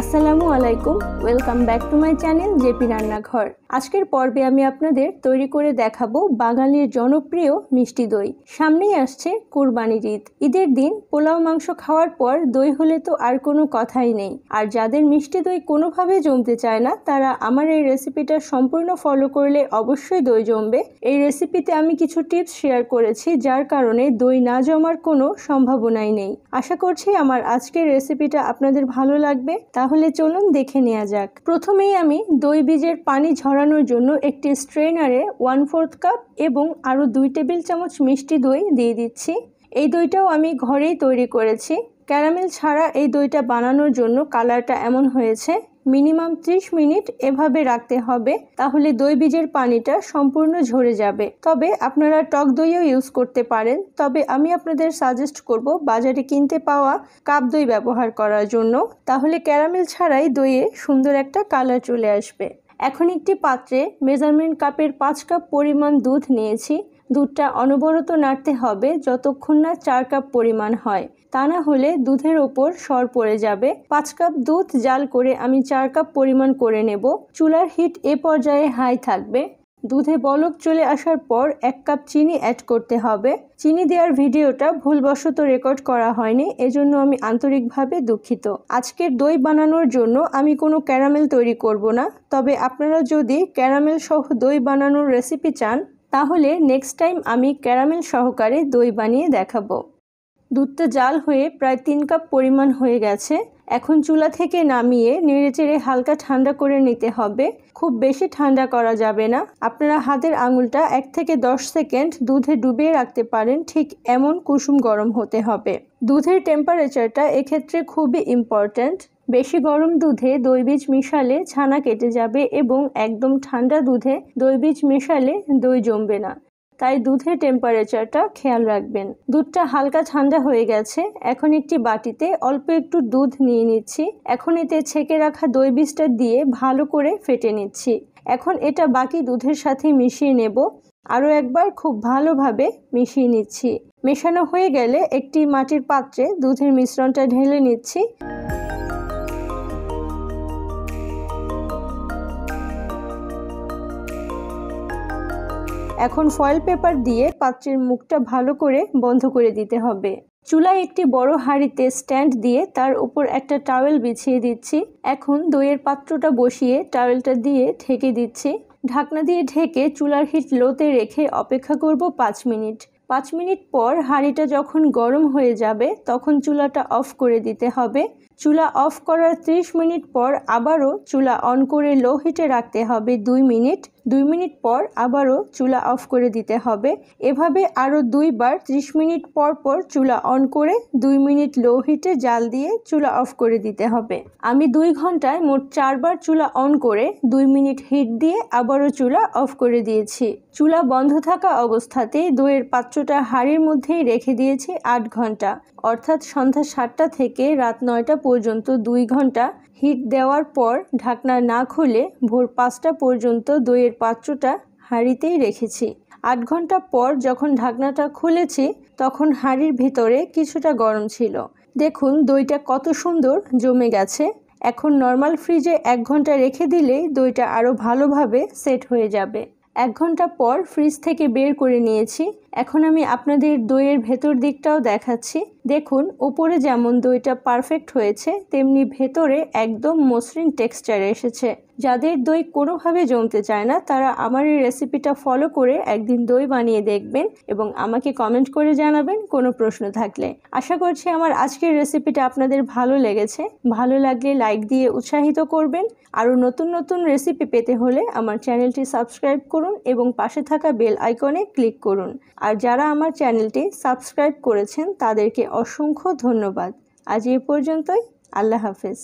আসসালামু আলাইকুম welcome back to my channel JP রান্নাঘর আজকের পর্বে আমি আপনাদের তৈরি করে দেখাবো বাঙালির জনপ্রিয় মিষ্টি দই সামনেই আসছে কুরবানির ঈদ ঈদের দিন পোলাও মাংস খাওয়ার পর দই হলে তো আর কোনো কথাই নেই আর যাদের মিষ্টি দই কোনোভাবে জমতে চায় না তারা আমার এই রেসিপিটা সম্পূর্ণ ফলো করলে অবশ্যই দই জমবে এই রেসিপিতে আমি কিছু টিপস শেয়ার করেছি যার কারণে দই না জমার কোনো সম্ভাবনাই নেই আশা করছি আমার আজকের রেসিপিটা আপনাদের ভালো লাগবে তা তাহলে চলুন দেখে নেওয়া যাক প্রথমেই আমি দই বীজের পানি ঝরানোর জন্য একটি স্ট্রেনারে ওয়ান ফোর্থ কাপ এবং আরও দুই টেবিল চামচ মিষ্টি দই দিয়ে দিচ্ছি এই দইটাও আমি ঘরেই তৈরি করেছি ক্যারামেল ছাড়া এই দইটা বানানোর জন্য কালারটা এমন হয়েছে মিনিমাম 30 মিনিট এভাবে রাখতে হবে তাহলে দই বীজের পানিটা সম্পূর্ণ ঝরে যাবে তবে আপনারা টক দইও ইউজ করতে পারেন তবে আমি আপনাদের সাজেস্ট করব বাজারে কিনতে পাওয়া কাপ দই ব্যবহার করার জন্য তাহলে ক্যারামেল ছাড়াই দইয়ে সুন্দর একটা কালার চলে আসবে এখন একটি পাত্রে মেজারমেন্ট কাপের পাঁচ কাপ পরিমাণ দুধ নিয়েছি দুধটা অনবরত নাড়তে হবে যতক্ষণ না চার কাপ পরিমাণ হয় তা না হলে দুধের ওপর সর পড়ে যাবে পাঁচ কাপ দুধ জাল করে আমি চার কাপ পরিমাণ করে নেব চুলার হিট এ পর্যায়ে হাই থাকবে দুধে বলক চলে আসার পর এক কাপ চিনি অ্যাড করতে হবে চিনি দেওয়ার ভিডিওটা ভুলবশত রেকর্ড করা হয়নি এজন্য আমি আন্তরিকভাবে দুঃখিত আজকের দই বানানোর জন্য আমি কোনো ক্যারামেল তৈরি করব না তবে আপনারা যদি ক্যারামেল সহ দই বানানোর রেসিপি চান তাহলে নেক্সট টাইম আমি ক্যারামেল সহকারে দই বানিয়ে দেখাবো দুধটা জাল হয়ে প্রায় তিন কাপ পরিমাণ হয়ে গেছে এখন চুলা থেকে নামিয়ে নেড়েচেড়ে হালকা ঠান্ডা করে নিতে হবে খুব বেশি ঠান্ডা করা যাবে না আপনারা হাতের আঙুলটা এক থেকে দশ সেকেন্ড দুধে ডুবিয়ে রাখতে পারেন ঠিক এমন কুসুম গরম হতে হবে দুধের টেম্পারেচারটা এক্ষেত্রে খুবই ইম্পর্ট্যান্ট বেশি গরম দুধে দইবীজ মিশালে ছানা কেটে যাবে এবং একদম ঠান্ডা দুধে দইবীজ মেশালে দই জমবে না তাই দুধের টেম্পারেচারটা খেয়াল রাখবেন দুধটা হালকা ঠান্ডা হয়ে গেছে এখন একটি বাটিতে অল্প একটু দুধ নিয়ে নিচ্ছি এখন এতে ছেঁকে রাখা দই বীজটা দিয়ে ভালো করে ফেটে নিচ্ছি এখন এটা বাকি দুধের সাথে মিশিয়ে নেব আরও একবার খুব ভালোভাবে মিশিয়ে নিচ্ছি মেশানো হয়ে গেলে একটি মাটির পাত্রে দুধের মিশ্রণটা ঢেলে নিচ্ছি এখন ফয়েল পেপার দিয়ে পাত্রের মুখটা ভালো করে বন্ধ করে দিতে হবে চুলায় একটি বড় হাঁড়িতে স্ট্যান্ড দিয়ে তার উপর একটা টাওয়েল বিছিয়ে দিচ্ছি এখন দইয়ের পাত্রটা বসিয়ে টাওয়েলটা দিয়ে ঢেকে দিচ্ছি ঢাকনা দিয়ে ঢেকে চুলার হিট লোতে রেখে অপেক্ষা করব পাঁচ মিনিট পাঁচ মিনিট পর হাঁড়িটা যখন গরম হয়ে যাবে তখন চুলাটা অফ করে দিতে হবে চুলা অফ করার 30 মিনিট পর আবারও চুলা অন করে লো হিটে রাখতে হবে দুই মিনিট দুই মিনিট পর আবারও চুলা অফ করে দিতে হবে এভাবে আরও দুইবার 30 মিনিট পর পর চুলা অন করে দুই মিনিট লো হিটে জাল দিয়ে চুলা অফ করে দিতে হবে আমি দুই ঘন্টায় মোট চারবার চুলা অন করে দুই মিনিট হিট দিয়ে আবারও চুলা অফ করে দিয়েছি চুলা বন্ধ থাকা অবস্থাতেই দইয়ের পাত্রটা হাড়ির মধ্যেই রেখে দিয়েছি আট ঘন্টা অর্থাৎ সন্ধ্যা সাতটা থেকে রাত নয়টা পর্যন্ত দুই ঘন্টা হিট দেওয়ার পর ঢাকনা না খুলে ভোর পাঁচটা পর্যন্ত দইয়ের পাত্রটা হাঁড়িতেই রেখেছি আট ঘন্টা পর যখন ঢাকনাটা খুলেছি তখন হাঁড়ির ভিতরে কিছুটা গরম ছিল দেখুন দইটা কত সুন্দর জমে গেছে এখন নর্মাল ফ্রিজে এক ঘন্টা রেখে দিলেই দইটা আরও ভালোভাবে সেট হয়ে যাবে এক ঘন্টা পর ফ্রিজ থেকে বের করে নিয়েছি এখন আমি আপনাদের দইয়ের ভেতর দিকটাও দেখাচ্ছি দেখুন ওপরে যেমন দইটা পারফেক্ট হয়েছে তেমনি ভেতরে একদম মসৃণ টেক্সচার এসেছে যাদের দই কোনোভাবে জমতে চায় না তারা আমার এই রেসিপিটা ফলো করে একদিন দই বানিয়ে দেখবেন এবং আমাকে কমেন্ট করে জানাবেন কোনো প্রশ্ন থাকলে আশা করছি আমার আজকের রেসিপিটা আপনাদের ভালো লেগেছে ভালো লাগলে লাইক দিয়ে উৎসাহিত করবেন আরও নতুন নতুন রেসিপি পেতে হলে আমার চ্যানেলটি সাবস্ক্রাইব করুন এবং পাশে থাকা বেল আইকনে ক্লিক করুন আর যারা আমার চ্যানেলটি সাবস্ক্রাইব করেছেন তাদেরকে অসংখ্য ধন্যবাদ আজ এ পর্যন্তই আল্লাহ হাফেজ